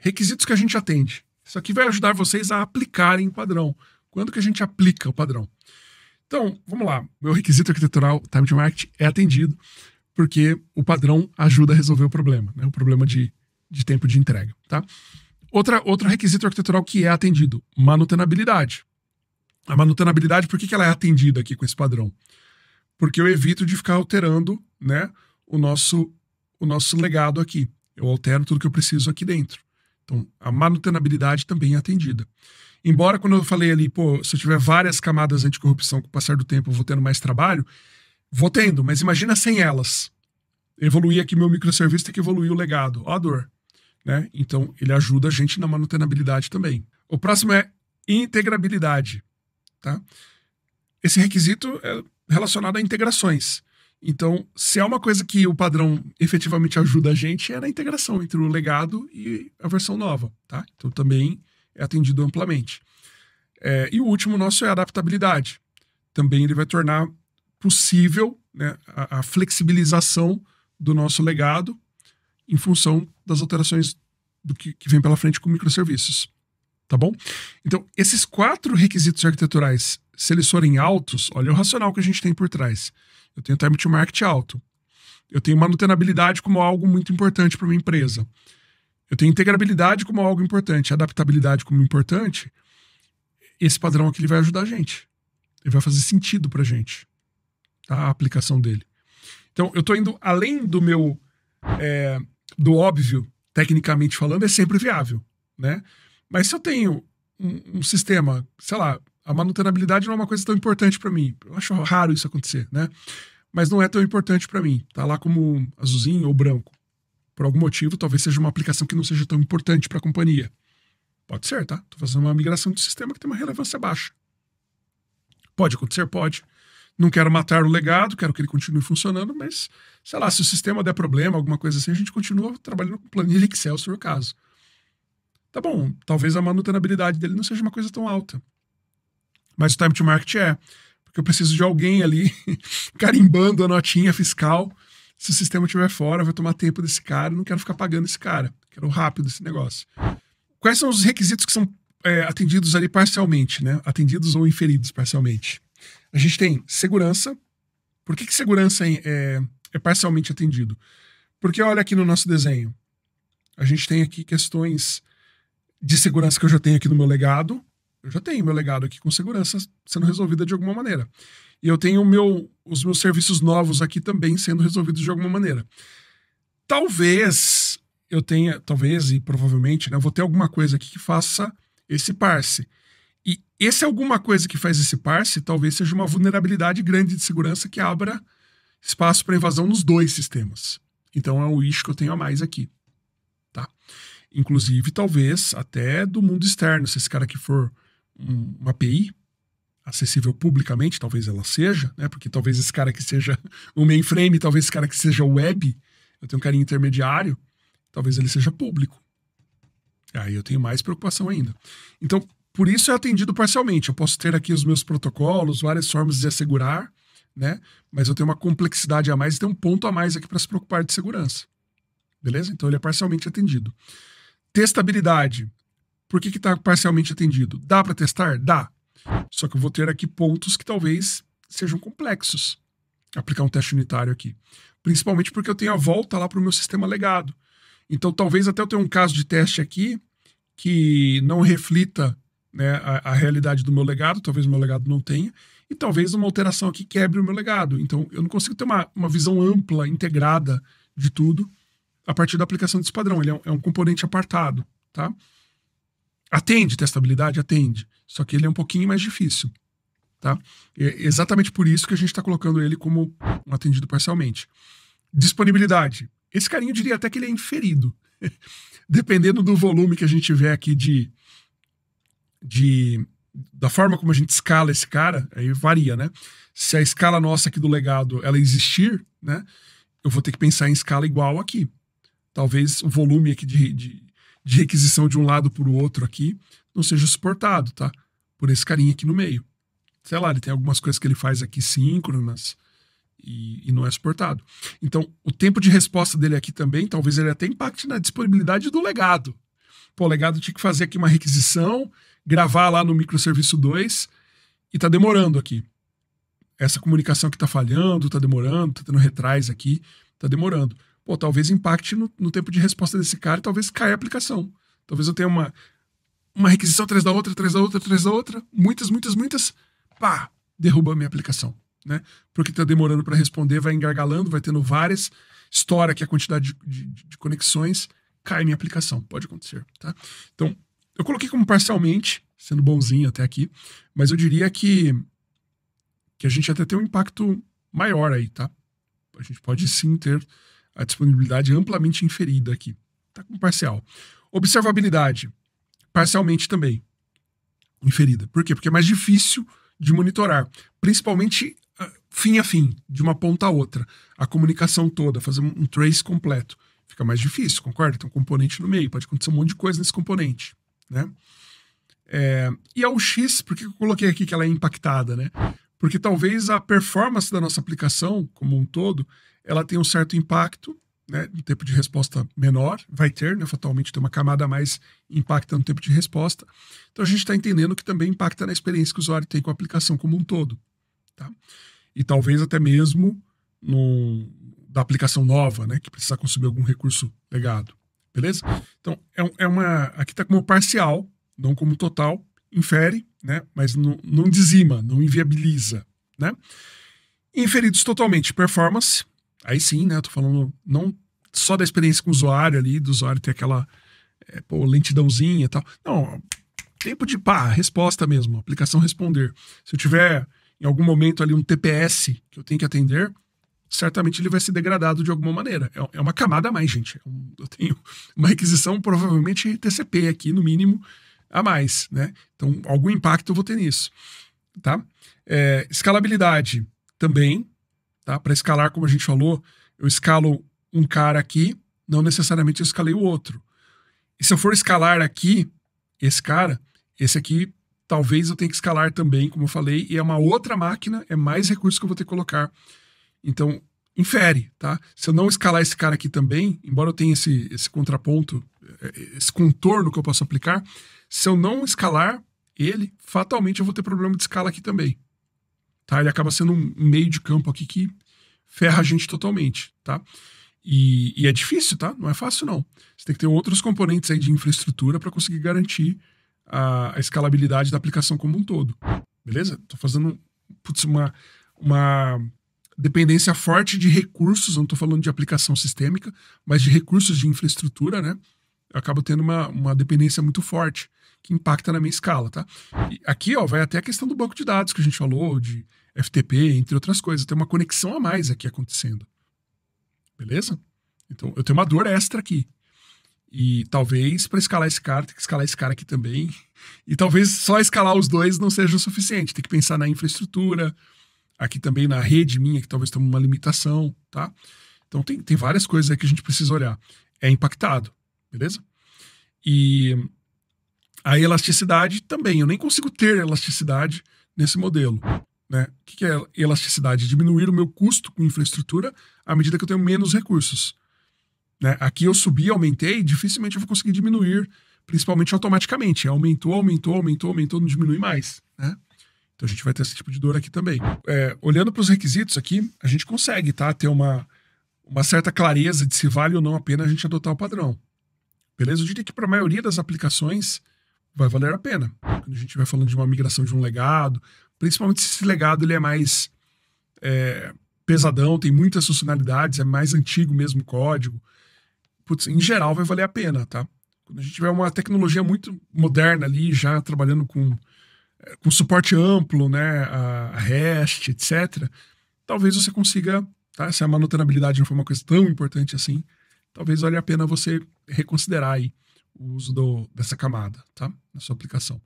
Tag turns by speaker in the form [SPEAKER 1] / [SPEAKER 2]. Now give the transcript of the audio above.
[SPEAKER 1] requisitos que a gente atende. Isso aqui vai ajudar vocês a aplicarem o padrão. Quando que a gente aplica o padrão? Então, vamos lá. Meu requisito arquitetural time to market é atendido porque o padrão ajuda a resolver o problema, né? O problema de, de tempo de entrega, tá? Outra, outro requisito arquitetural que é atendido, manutenabilidade. A manutenabilidade, por que, que ela é atendida aqui com esse padrão? Porque eu evito de ficar alterando, né, o nosso o nosso legado aqui. Eu altero tudo que eu preciso aqui dentro. Então, a manutenabilidade também é atendida. Embora quando eu falei ali, pô, se eu tiver várias camadas anticorrupção com o passar do tempo, eu vou tendo mais trabalho, vou tendo, mas imagina sem elas. Evoluir aqui meu microserviço tem que evoluir o legado. Ó a dor. Né? Então, ele ajuda a gente na manutenabilidade também. O próximo é integrabilidade. Tá? Esse requisito é relacionado a integrações. Então, se é uma coisa que o padrão efetivamente ajuda a gente, é na integração entre o legado e a versão nova, tá? Então, também é atendido amplamente. É, e o último nosso é a adaptabilidade. Também ele vai tornar possível né, a, a flexibilização do nosso legado em função das alterações do que, que vem pela frente com microserviços. Tá bom? Então, esses quatro requisitos arquiteturais se eles forem altos, olha o racional que a gente tem por trás. Eu tenho time to market alto. Eu tenho manutenabilidade como algo muito importante para uma empresa. Eu tenho integrabilidade como algo importante, adaptabilidade como importante. Esse padrão aqui ele vai ajudar a gente. Ele vai fazer sentido para a gente, tá? a aplicação dele. Então, eu estou indo além do meu, é, do óbvio, tecnicamente falando, é sempre viável, né? Mas se eu tenho um, um sistema, sei lá, a manutenabilidade não é uma coisa tão importante para mim. Eu acho raro isso acontecer, né? Mas não é tão importante para mim. Tá lá como azulzinho ou branco. Por algum motivo, talvez seja uma aplicação que não seja tão importante para a companhia. Pode ser, tá? Tô fazendo uma migração de sistema que tem uma relevância baixa. Pode acontecer, pode. Não quero matar o legado, quero que ele continue funcionando, mas sei lá, se o sistema der problema, alguma coisa assim, a gente continua trabalhando com planilha Excel, se for o caso. Tá bom, talvez a manutenabilidade dele não seja uma coisa tão alta mas o time to market é. Porque eu preciso de alguém ali carimbando a notinha fiscal. Se o sistema estiver fora, vai tomar tempo desse cara, não quero ficar pagando esse cara. Quero rápido esse negócio. Quais são os requisitos que são é, atendidos ali parcialmente, né? Atendidos ou inferidos parcialmente? A gente tem segurança. Por que, que segurança é, é, é parcialmente atendido? Porque olha aqui no nosso desenho. A gente tem aqui questões de segurança que eu já tenho aqui no meu legado, eu já tenho meu legado aqui com segurança sendo resolvida de alguma maneira. E eu tenho meu, os meus serviços novos aqui também sendo resolvidos de alguma maneira. Talvez eu tenha, talvez e provavelmente, né, eu vou ter alguma coisa aqui que faça esse parse. E esse alguma coisa que faz esse parse talvez seja uma vulnerabilidade grande de segurança que abra espaço para invasão nos dois sistemas. Então é um wish que eu tenho a mais aqui. Tá? Inclusive, talvez até do mundo externo, se esse cara que for um, uma API acessível publicamente, talvez ela seja, né? Porque talvez esse cara que seja o mainframe, talvez esse cara que seja web, eu tenho um cara intermediário, talvez ele seja público. Aí eu tenho mais preocupação ainda. Então, por isso é atendido parcialmente. Eu posso ter aqui os meus protocolos, várias formas de assegurar, né? Mas eu tenho uma complexidade a mais e tem um ponto a mais aqui para se preocupar de segurança. Beleza? Então ele é parcialmente atendido. Testabilidade. Por que está parcialmente atendido? Dá para testar? Dá. Só que eu vou ter aqui pontos que talvez sejam complexos. Aplicar um teste unitário aqui. Principalmente porque eu tenho a volta lá para o meu sistema legado. Então, talvez até eu tenha um caso de teste aqui que não reflita né, a, a, realidade do meu legado, talvez o meu legado não tenha, e talvez uma alteração aqui quebre o meu legado. Então, eu não consigo ter uma, uma visão ampla, integrada de tudo a partir da aplicação desse padrão. Ele é um, é um componente apartado, tá? Atende, testabilidade atende, só que ele é um pouquinho mais difícil. Tá? É exatamente por isso que a gente está colocando ele como um atendido parcialmente. Disponibilidade. Esse carinho eu diria até que ele é inferido. Dependendo do volume que a gente tiver aqui de, de da forma como a gente escala esse cara, aí varia, né? Se a escala nossa aqui do legado ela existir, né? Eu vou ter que pensar em escala igual aqui. Talvez o volume aqui de, de, de requisição de um lado para o outro aqui não seja suportado, tá? Por esse carinha aqui no meio. Sei lá, ele tem algumas coisas que ele faz aqui síncronas e, e não é suportado. Então, o tempo de resposta dele aqui também, talvez ele até impacte na disponibilidade do legado. Pô, o legado tinha que fazer aqui uma requisição, gravar lá no microserviço 2 e tá demorando aqui. Essa comunicação que tá falhando, tá demorando, tá tendo retrás aqui, tá demorando pô, talvez impacte no, no tempo de resposta desse cara e talvez caia a aplicação. Talvez eu tenha uma, uma requisição atrás da outra, atrás da outra, atrás da outra, muitas, muitas, muitas, pá, derruba a minha aplicação, né? Porque tá demorando para responder, vai engargalando, vai tendo várias, estoura que a quantidade de, de, de, conexões, cai minha aplicação, pode acontecer, tá? Então, eu coloquei como parcialmente, sendo bonzinho até aqui, mas eu diria que que a gente até tem um impacto maior aí, tá? A gente pode sim ter a disponibilidade amplamente inferida aqui. Está com parcial. Observabilidade, parcialmente também inferida. Por quê? Porque é mais difícil de monitorar, principalmente ah, fim a fim, de uma ponta a outra. A comunicação toda, fazer um trace completo. Fica mais difícil, concorda? Tem um componente no meio, pode acontecer um monte de coisa nesse componente. Né? É, e a UX, por que eu coloquei aqui que ela é impactada? Né? Porque talvez a performance da nossa aplicação, como um todo, ela tem um certo impacto, né, um tempo de resposta menor, vai ter, né, fatalmente tem uma camada mais impacta no tempo de resposta. Então a gente está entendendo que também impacta na experiência que o usuário tem com a aplicação como um todo. Tá? E talvez até mesmo no, da aplicação nova, né, que precisa consumir algum recurso legado. Beleza? Então, é, é uma. Aqui está como parcial, não como total, infere, né? Mas não, não dizima, não inviabiliza, né? Inferidos totalmente performance, Aí sim, né? Eu tô falando não só da experiência com o usuário ali, do usuário ter aquela é, pô, lentidãozinha e tal. Não, tempo de pá, resposta mesmo, aplicação responder. Se eu tiver em algum momento ali um TPS que eu tenho que atender, certamente ele vai ser degradado de alguma maneira. É, é uma camada a mais, gente. É eu tenho uma requisição, provavelmente TCP aqui, no mínimo, a mais, né? Então, algum impacto eu vou ter nisso, tá? É, escalabilidade também, Tá? Para escalar, como a gente falou, eu escalo um cara aqui, não necessariamente eu escalei o outro. E se eu for escalar aqui, esse cara, esse aqui, talvez eu tenha que escalar também, como eu falei, e é uma outra máquina, é mais recurso que eu vou ter que colocar. Então, infere, tá? Se eu não escalar esse cara aqui também, embora eu tenha esse, esse contraponto, é, é, esse contorno que eu posso aplicar, se eu não escalar ele, fatalmente eu vou ter problema de escala aqui também. Tá? Ele acaba sendo um meio de campo aqui que ferra a gente totalmente, tá? E, e é difícil, tá? Não é fácil, não. Você tem que ter outros componentes aí de infraestrutura para conseguir garantir a, a, escalabilidade da aplicação como um todo. Beleza? Tô fazendo putz, uma, uma dependência forte de recursos, não estou falando de aplicação sistêmica, mas de recursos de infraestrutura, né? eu acabo tendo uma, uma dependência muito forte que impacta na minha escala, tá? E aqui, ó, vai até a questão do banco de dados que a gente falou, de FTP, entre outras coisas. Tem uma conexão a mais aqui acontecendo. Beleza? Então, eu tenho uma dor extra aqui. E talvez para escalar esse cara, tem que escalar esse cara aqui também. E talvez só escalar os dois não seja o suficiente. Tem que pensar na infraestrutura, aqui também na rede minha, que talvez tenha uma limitação, tá? Então, tem, tem várias coisas aí que a gente precisa olhar. É impactado, beleza? E a elasticidade também, eu nem consigo ter elasticidade nesse modelo. Né? O que é elasticidade? Diminuir o meu custo com infraestrutura à medida que eu tenho menos recursos. Né? Aqui eu subi, aumentei, dificilmente eu vou conseguir diminuir, principalmente automaticamente. Aumentou, aumentou, aumentou, aumentou, não diminui mais. Né? Então a gente vai ter esse tipo de dor aqui também. É, olhando para os requisitos aqui, a gente consegue tá? ter uma, uma certa clareza de se vale ou não a pena a gente adotar o padrão. Beleza? Eu diria que para a maioria das aplicações vai valer a pena. Quando a gente vai falando de uma migração de um legado, principalmente se esse legado ele é mais é, pesadão, tem muitas funcionalidades, é mais antigo mesmo o código. Putz, em geral vai valer a pena, tá? Quando a gente tiver uma tecnologia muito moderna ali, já trabalhando com, é, com suporte amplo, né, a, a REST, etc., talvez você consiga, tá? Se a manutenabilidade não for uma coisa tão importante assim, talvez valha a pena você reconsiderar aí o uso do, dessa camada, tá? Na sua aplicação.